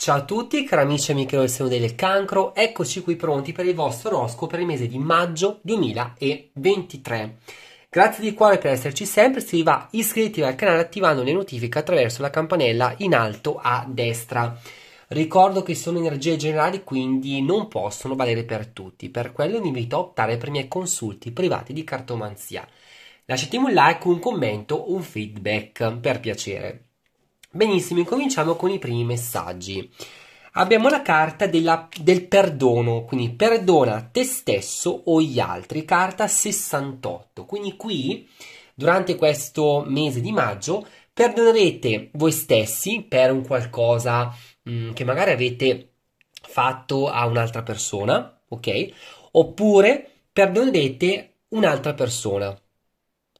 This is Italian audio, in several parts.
Ciao a tutti, cari amici e amiche del seno del cancro, eccoci qui pronti per il vostro oroscopo per il mese di maggio 2023. Grazie di cuore per esserci sempre, se vi va iscrivetevi al canale attivando le notifiche attraverso la campanella in alto a destra. Ricordo che sono energie generali quindi non possono valere per tutti, per quello vi invito a optare per i miei consulti privati di cartomanzia. Lasciatemi un like, un commento, un feedback per piacere. Benissimo, incominciamo con i primi messaggi. Abbiamo la carta della, del perdono, quindi perdona te stesso o gli altri, carta 68. Quindi qui, durante questo mese di maggio, perdonerete voi stessi per un qualcosa mh, mm, che magari avete fatto a un'altra persona, ok? Oppure perdonerete un'altra persona.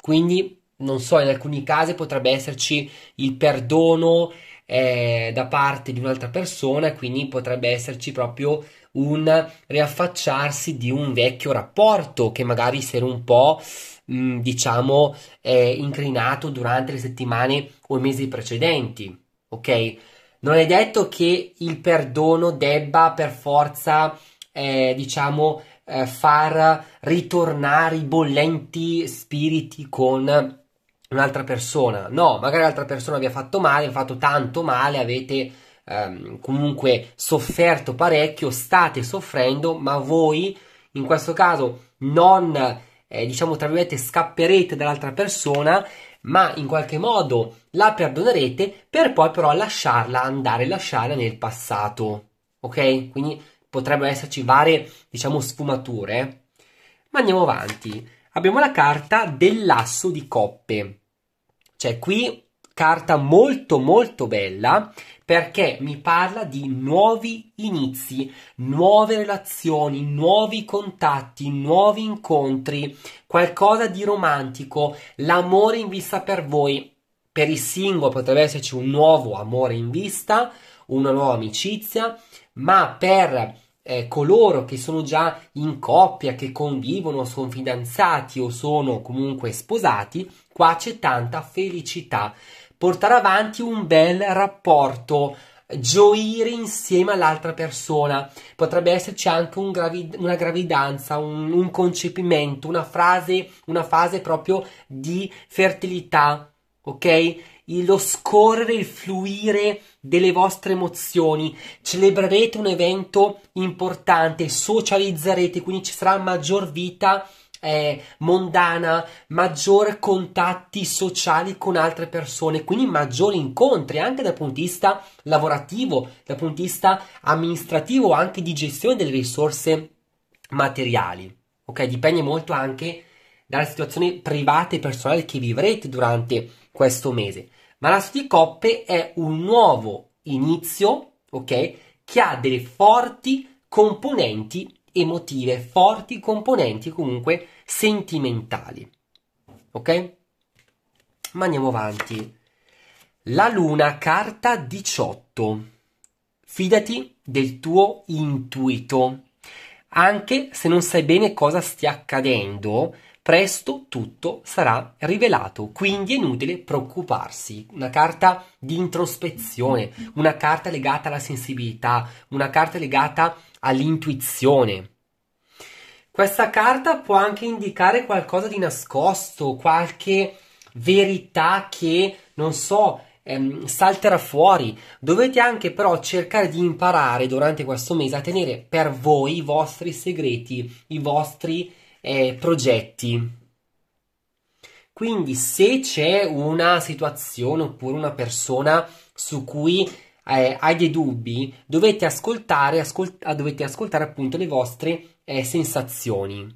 Quindi non so, in alcuni casi potrebbe esserci il perdono eh, da parte di un'altra persona, quindi potrebbe esserci proprio un riaffacciarsi di un vecchio rapporto che magari si era un po' mh, mm, diciamo eh, inclinato durante le settimane o i mesi precedenti, ok? Non è detto che il perdono debba per forza, eh, diciamo, eh, far ritornare i bollenti spiriti con un'altra persona. No, magari l'altra persona vi ha fatto male, vi ha fatto tanto male, avete ehm, comunque sofferto parecchio, state soffrendo, ma voi in questo caso non, eh, diciamo tra virgolette, scapperete dall'altra persona, ma in qualche modo la perdonerete per poi però lasciarla andare, lasciarla nel passato. Ok? Quindi potrebbero esserci varie, diciamo, sfumature. Ma andiamo avanti abbiamo la carta dell'asso di coppe. Cioè qui carta molto molto bella perché mi parla di nuovi inizi, nuove relazioni, nuovi contatti, nuovi incontri, qualcosa di romantico, l'amore in vista per voi. Per il singolo potrebbe esserci un nuovo amore in vista, una nuova amicizia, ma per eh, coloro che sono già in coppia, che convivono, sono fidanzati o sono comunque sposati, qua c'è tanta felicità. Portare avanti un bel rapporto, gioire insieme all'altra persona. Potrebbe esserci anche un gravid- una gravidanza, un, un concepimento, una frase, una fase proprio di fertilità ok? Lo scorrere, il fluire delle vostre emozioni, celebrerete un evento importante, socializzerete, quindi ci sarà maggior vita eh, mondana, maggior contatti sociali con altre persone, quindi maggiori incontri anche dal punto di vista lavorativo, dal punto di vista amministrativo, anche di gestione delle risorse materiali. Ok, dipende molto anche da dalle situazioni private e personali che vivrete durante questo mese. Ma l'asso di coppe è un nuovo inizio, ok? Che ha delle forti componenti emotive, forti componenti comunque sentimentali. Ok? Ma andiamo avanti. La luna, carta 18. Fidati del tuo intuito. Anche se non sai bene cosa stia accadendo, presto tutto sarà rivelato, quindi è inutile preoccuparsi. Una carta di introspezione, una carta legata alla sensibilità, una carta legata all'intuizione. Questa carta può anche indicare qualcosa di nascosto, qualche verità che, non so, ehm, salterà fuori. Dovete anche però cercare di imparare durante questo mese a tenere per voi i vostri segreti, i vostri eh, progetti. Quindi se c'è una situazione oppure una persona su cui eh, hai dei dubbi, dovete ascoltare, ascolt- ah, dovete ascoltare appunto le vostre eh, sensazioni.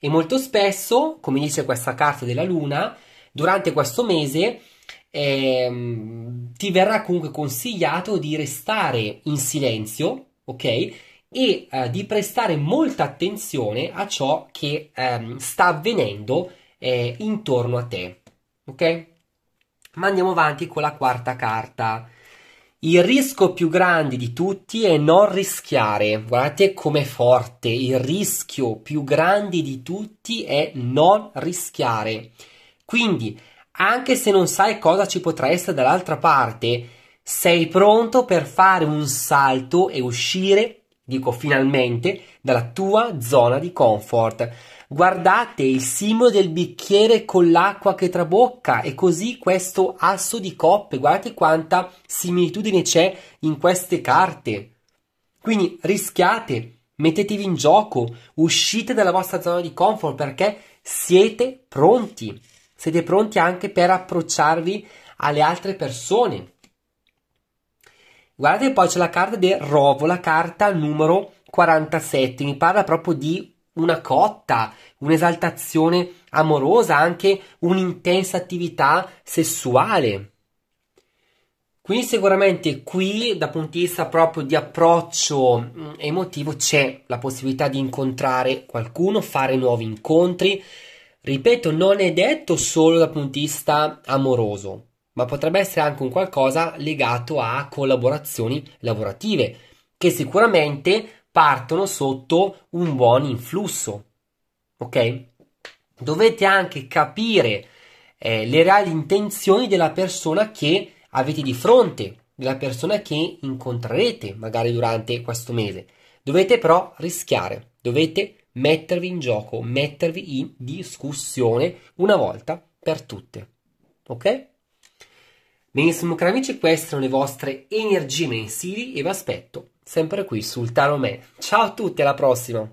E molto spesso, come dice questa carta della luna, durante questo mese eh, ti verrà comunque consigliato di restare in silenzio, ok? e eh, di prestare molta attenzione a ciò che ehm, sta avvenendo eh, intorno a te. Ok? Ma andiamo avanti con la quarta carta. Il rischio più grande di tutti è non rischiare. Guardate com'è forte. Il rischio più grande di tutti è non rischiare. Quindi, anche se non sai cosa ci potrà essere dall'altra parte, sei pronto per fare un salto e uscire dico finalmente, dalla tua zona di comfort. Guardate il simbolo del bicchiere con l'acqua che trabocca e così questo asso di coppe. Guardate quanta similitudine c'è in queste carte. Quindi rischiate, mettetevi in gioco, uscite dalla vostra zona di comfort perché siete pronti. Siete pronti anche per approcciarvi alle altre persone. Guardate poi c'è la carta del Rovo, la carta numero 47, mi parla proprio di una cotta, un'esaltazione amorosa, anche un'intensa attività sessuale. Quindi sicuramente qui dal punto di vista proprio di approccio mm, emotivo c'è la possibilità di incontrare qualcuno, fare nuovi incontri. Ripeto, non è detto solo dal punto di vista amoroso, ma potrebbe essere anche un qualcosa legato a collaborazioni lavorative che sicuramente partono sotto un buon influsso. Ok? Dovete anche capire eh, le reali intenzioni della persona che avete di fronte, della persona che incontrerete magari durante questo mese. Dovete però rischiare, dovete mettervi in gioco, mettervi in discussione una volta per tutte. Ok? Benissimo cari amici, queste sono le vostre energie mensili e vi aspetto sempre qui sul Tarot Me. Ciao a tutti, alla prossima!